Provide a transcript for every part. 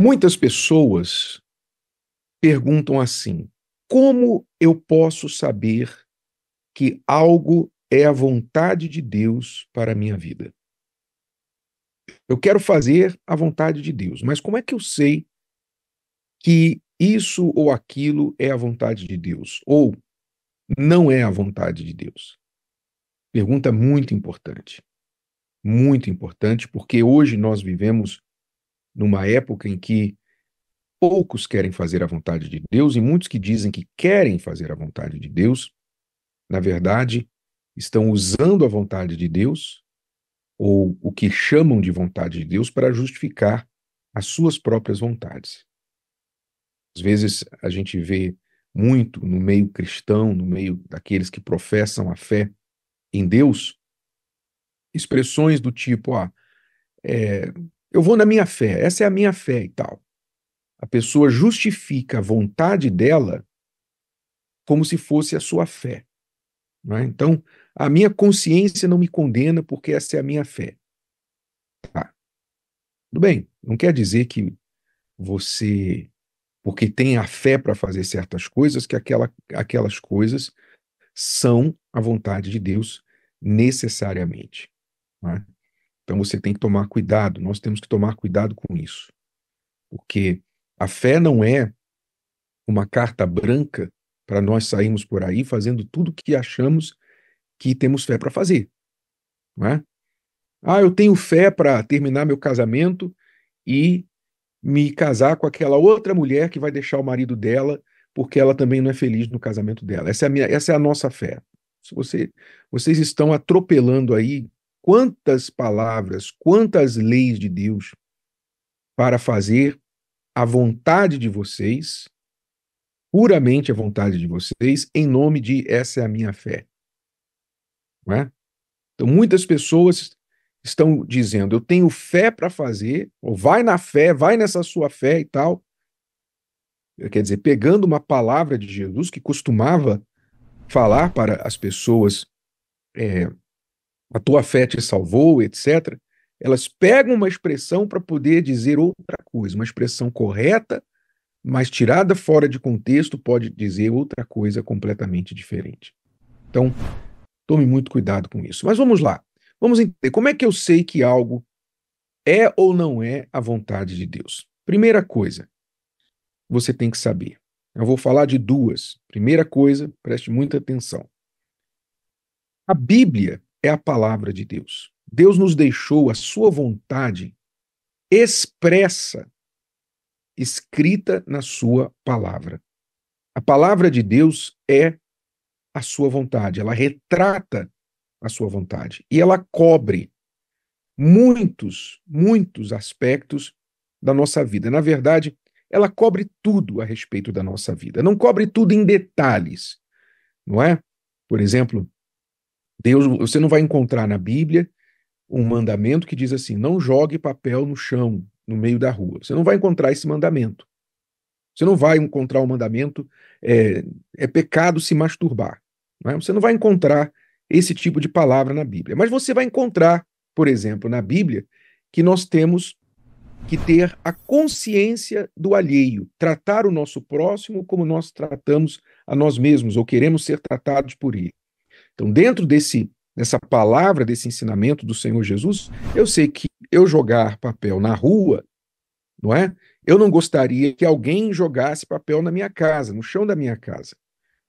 Muitas pessoas perguntam assim: como eu posso saber que algo é a vontade de Deus para a minha vida? Eu quero fazer a vontade de Deus, mas como é que eu sei que isso ou aquilo é a vontade de Deus ou não é a vontade de Deus? Pergunta muito importante. Muito importante, porque hoje nós vivemos numa época em que poucos querem fazer a vontade de Deus e muitos que dizem que querem fazer a vontade de Deus, na verdade, estão usando a vontade de Deus ou o que chamam de vontade de Deus para justificar as suas próprias vontades. Às vezes a gente vê muito no meio cristão, no meio daqueles que professam a fé em Deus, expressões do tipo: ah, é, eu vou na minha fé, essa é a minha fé e tal. A pessoa justifica a vontade dela como se fosse a sua fé. É? Então, a minha consciência não me condena porque essa é a minha fé. Tá. Tudo bem, não quer dizer que você, porque tem a fé para fazer certas coisas, que aquela, aquelas coisas são a vontade de Deus necessariamente. Não é? Então você tem que tomar cuidado, nós temos que tomar cuidado com isso. Porque a fé não é uma carta branca para nós sairmos por aí fazendo tudo que achamos que temos fé para fazer. Não é? Ah, eu tenho fé para terminar meu casamento e me casar com aquela outra mulher que vai deixar o marido dela porque ela também não é feliz no casamento dela. Essa é a, minha, essa é a nossa fé. Se você, vocês estão atropelando aí quantas palavras, quantas leis de Deus para fazer a vontade de vocês, puramente a vontade de vocês, em nome de essa é a minha fé. Não é? Então, muitas pessoas estão dizendo: eu tenho fé para fazer, ou vai na fé, vai nessa sua fé e tal. Quer dizer, pegando uma palavra de Jesus que costumava falar para as pessoas é, a tua fé te salvou, etc., elas pegam uma expressão para poder dizer outra coisa, uma expressão correta, mas tirada fora de contexto pode dizer outra coisa completamente diferente. Então, tome muito cuidado com isso. Mas vamos lá. Vamos entender como é que eu sei que algo é ou não é a vontade de Deus. Primeira coisa, você tem que saber. Eu vou falar de duas. Primeira coisa, preste muita atenção. A Bíblia é a palavra de Deus. Deus nos deixou a sua vontade expressa, escrita na sua palavra. A palavra de Deus é a sua vontade, ela retrata a sua vontade e ela cobre muitos, muitos aspectos da nossa vida. Na verdade, ela cobre tudo a respeito da nossa vida. Não cobre tudo em detalhes, não é? Por exemplo, Deus, você não vai encontrar na Bíblia um mandamento que diz assim: não jogue papel no chão, no meio da rua. Você não vai encontrar esse mandamento. Você não vai encontrar o um mandamento é, é, pecado se masturbar. Não é? Você não vai encontrar esse tipo de palavra na Bíblia. Mas você vai encontrar, por exemplo, na Bíblia, que nós temos que ter a consciência do alheio, tratar o nosso próximo como nós tratamos a nós mesmos ou queremos ser tratados por ele. Então, dentro desse dessa palavra, desse ensinamento do Senhor Jesus, eu sei que eu jogar papel na rua, não é? Eu não gostaria que alguém jogasse papel na minha casa, no chão da minha casa,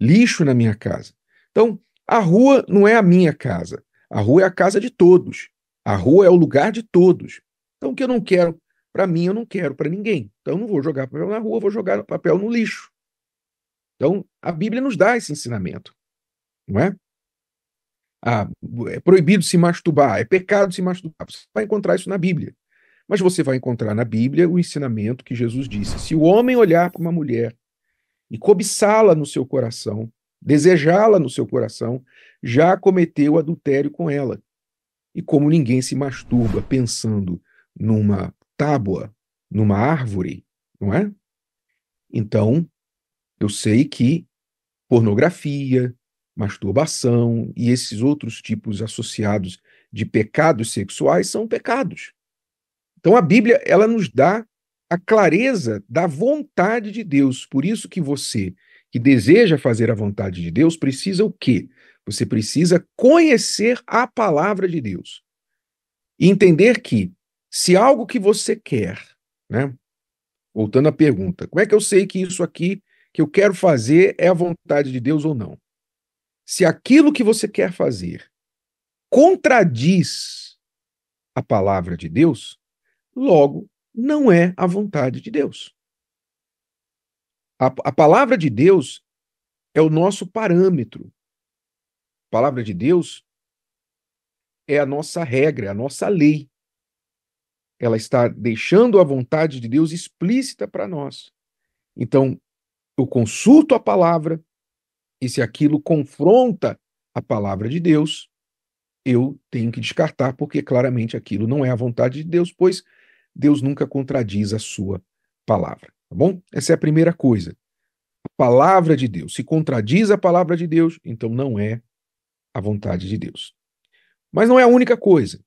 lixo na minha casa. Então, a rua não é a minha casa. A rua é a casa de todos. A rua é o lugar de todos. Então, o que eu não quero para mim, eu não quero para ninguém. Então, eu não vou jogar papel na rua, vou jogar papel no lixo. Então, a Bíblia nos dá esse ensinamento, não é? ah, é proibido se masturbar, é pecado se masturbar. Você vai encontrar isso na Bíblia. Mas você vai encontrar na Bíblia o ensinamento que Jesus disse: se o homem olhar para uma mulher e cobiçá-la no seu coração, desejá-la no seu coração, já cometeu adultério com ela. E como ninguém se masturba pensando numa tábua, numa árvore, não é? Então, eu sei que pornografia, masturbação e esses outros tipos associados de pecados sexuais são pecados. Então a Bíblia ela nos dá a clareza da vontade de Deus. Por isso que você que deseja fazer a vontade de Deus precisa o quê? Você precisa conhecer a palavra de Deus. E entender que se algo que você quer, né? Voltando à pergunta, como é que eu sei que isso aqui que eu quero fazer é a vontade de Deus ou não? se aquilo que você quer fazer contradiz a palavra de Deus, logo não é a vontade de Deus. A, a palavra de Deus é o nosso parâmetro. A palavra de Deus é a nossa regra, a nossa lei. Ela está deixando a vontade de Deus explícita para nós. Então, eu consulto a palavra, e se aquilo confronta a palavra de Deus, eu tenho que descartar, porque claramente aquilo não é a vontade de Deus, pois Deus nunca contradiz a sua palavra. Tá bom? Essa é a primeira coisa. A palavra de Deus. Se contradiz a palavra de Deus, então não é a vontade de Deus. Mas não é a única coisa.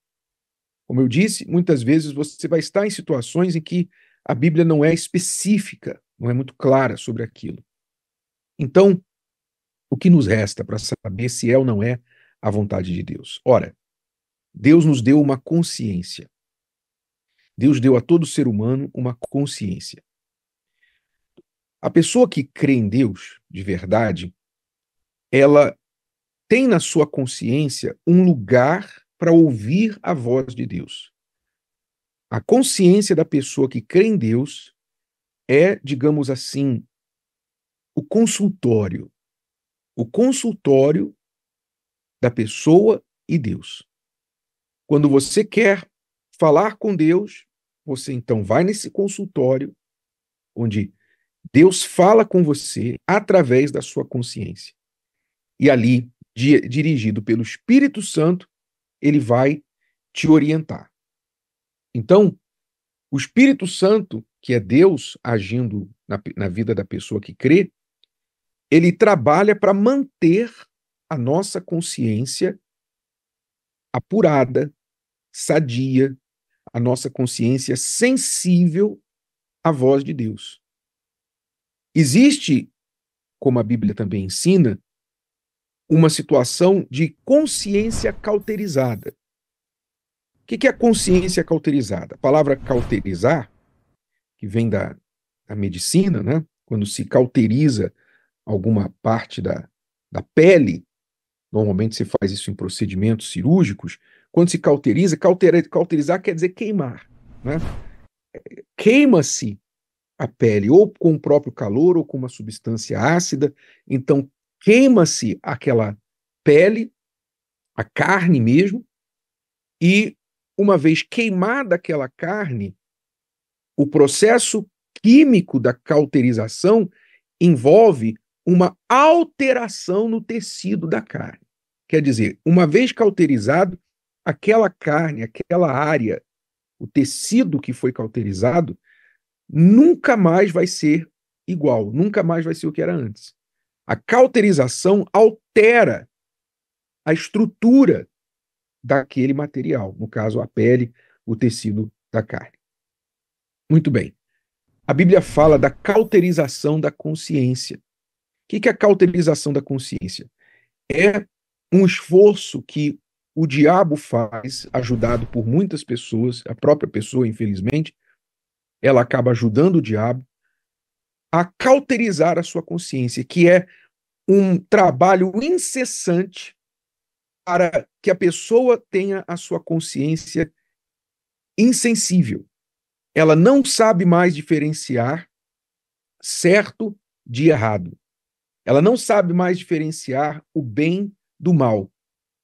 Como eu disse, muitas vezes você vai estar em situações em que a Bíblia não é específica, não é muito clara sobre aquilo. Então, o que nos resta para saber se é ou não é a vontade de Deus? Ora, Deus nos deu uma consciência. Deus deu a todo ser humano uma consciência. A pessoa que crê em Deus de verdade, ela tem na sua consciência um lugar para ouvir a voz de Deus. A consciência da pessoa que crê em Deus é, digamos assim, o consultório o consultório da pessoa e Deus. Quando você quer falar com Deus, você então vai nesse consultório onde Deus fala com você através da sua consciência. E ali, di dirigido pelo Espírito Santo, ele vai te orientar. Então, o Espírito Santo, que é Deus agindo na, na vida da pessoa que crê, ele trabalha para manter a nossa consciência apurada, sadia, a nossa consciência sensível à voz de Deus. Existe, como a Bíblia também ensina, uma situação de consciência cauterizada. O que é consciência cauterizada? A palavra cauterizar, que vem da, da medicina, né? quando se cauteriza alguma parte da, da pele, normalmente se faz isso em procedimentos cirúrgicos, quando se cauteriza, cauter, cauterizar quer dizer queimar. Né? Queima-se a pele, ou com o próprio calor, ou com uma substância ácida, então queima-se aquela pele, a carne mesmo, e uma vez queimada aquela carne, o processo químico da cauterização envolve uma alteração no tecido da carne. Quer dizer, uma vez cauterizado, aquela carne, aquela área, o tecido que foi cauterizado, nunca mais vai ser igual, nunca mais vai ser o que era antes. A cauterização altera a estrutura daquele material, no caso, a pele, o tecido da carne. Muito bem. A Bíblia fala da cauterização da consciência. O que é a cauterização da consciência? É um esforço que o diabo faz, ajudado por muitas pessoas, a própria pessoa, infelizmente, ela acaba ajudando o diabo a cauterizar a sua consciência, que é um trabalho incessante para que a pessoa tenha a sua consciência insensível. Ela não sabe mais diferenciar certo de errado. Ela não sabe mais diferenciar o bem do mal.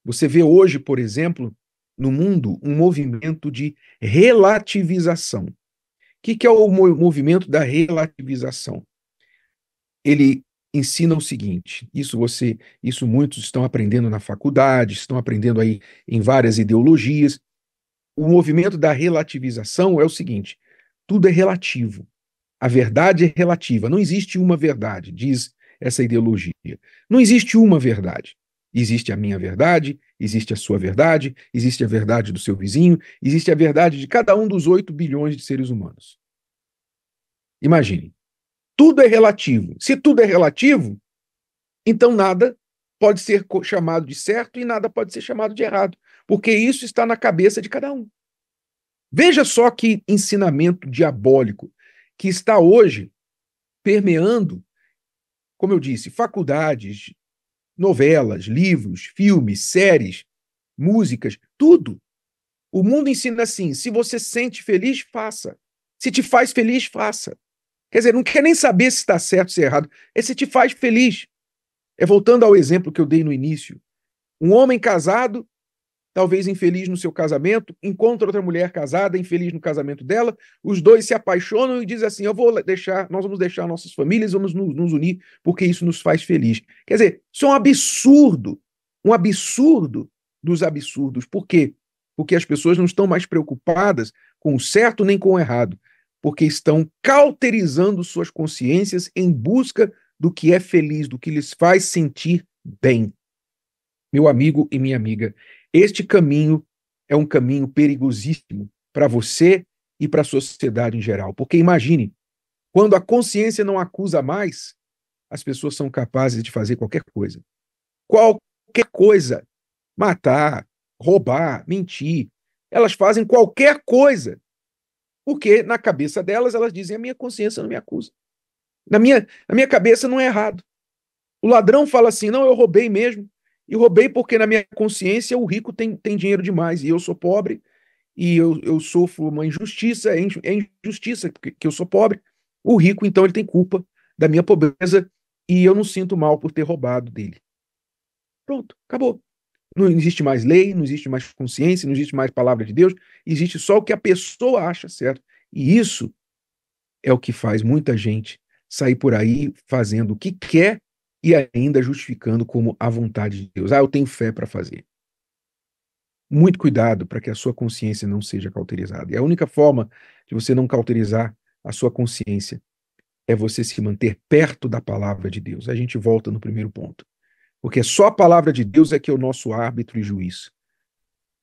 Você vê hoje, por exemplo, no mundo, um movimento de relativização. O que, que é o movimento da relativização? Ele ensina o seguinte: isso você, isso muitos estão aprendendo na faculdade, estão aprendendo aí em várias ideologias. O movimento da relativização é o seguinte: tudo é relativo. A verdade é relativa, não existe uma verdade, diz essa ideologia. Não existe uma verdade. Existe a minha verdade, existe a sua verdade, existe a verdade do seu vizinho, existe a verdade de cada um dos 8 bilhões de seres humanos. Imagine, tudo é relativo. Se tudo é relativo, então nada pode ser chamado de certo e nada pode ser chamado de errado, porque isso está na cabeça de cada um. Veja só que ensinamento diabólico que está hoje permeando como eu disse, faculdades, novelas, livros, filmes, séries, músicas, tudo. O mundo ensina assim: se você sente feliz, faça. Se te faz feliz, faça. Quer dizer, não quer nem saber se está certo ou se é errado. É se te faz feliz. É voltando ao exemplo que eu dei no início. Um homem casado talvez infeliz no seu casamento, encontra outra mulher casada, infeliz no casamento dela, os dois se apaixonam e dizem assim: eu vou deixar, nós vamos deixar nossas famílias, vamos nos, nos unir, porque isso nos faz feliz. Quer dizer, isso é um absurdo, um absurdo dos absurdos. Por quê? Porque as pessoas não estão mais preocupadas com o certo nem com o errado, porque estão cauterizando suas consciências em busca do que é feliz, do que lhes faz sentir bem. Meu amigo e minha amiga, este caminho é um caminho perigosíssimo para você e para a sociedade em geral. Porque imagine, quando a consciência não acusa mais, as pessoas são capazes de fazer qualquer coisa. Qualquer coisa. Matar, roubar, mentir. Elas fazem qualquer coisa. Porque na cabeça delas, elas dizem: a minha consciência não me acusa. Na minha, na minha cabeça não é errado. O ladrão fala assim: não, eu roubei mesmo. E roubei porque, na minha consciência, o rico tem, tem dinheiro demais e eu sou pobre e eu, eu sofro uma injustiça. É, é injustiça que eu sou pobre. O rico, então, ele tem culpa da minha pobreza e eu não sinto mal por ter roubado dele. Pronto, acabou. Não existe mais lei, não existe mais consciência, não existe mais palavra de Deus, existe só o que a pessoa acha certo. E isso é o que faz muita gente sair por aí fazendo o que quer e ainda justificando como a vontade de Deus. Ah, eu tenho fé para fazer. Muito cuidado para que a sua consciência não seja cauterizada. E a única forma de você não cauterizar a sua consciência é você se manter perto da palavra de Deus. A gente volta no primeiro ponto. Porque só a palavra de Deus é que é o nosso árbitro e juiz.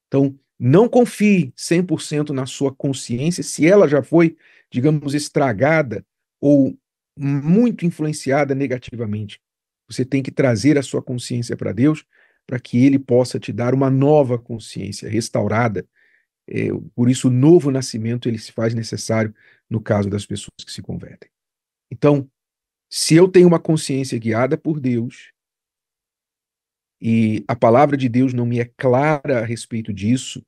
Então, não confie 100% na sua consciência se ela já foi, digamos, estragada ou muito influenciada negativamente você tem que trazer a sua consciência para Deus para que Ele possa te dar uma nova consciência restaurada. É, por isso, o novo nascimento ele se faz necessário no caso das pessoas que se convertem. Então, se eu tenho uma consciência guiada por Deus e a palavra de Deus não me é clara a respeito disso,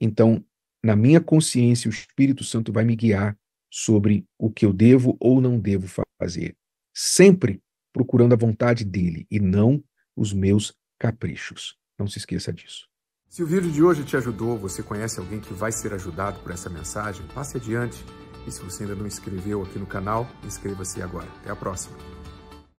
então, na minha consciência, o Espírito Santo vai me guiar sobre o que eu devo ou não devo fazer. Sempre procurando a vontade dele e não os meus caprichos. Não se esqueça disso. Se o vídeo de hoje te ajudou, você conhece alguém que vai ser ajudado por essa mensagem, passe adiante. E se você ainda não inscreveu aqui no canal, inscreva-se agora. Até a próxima.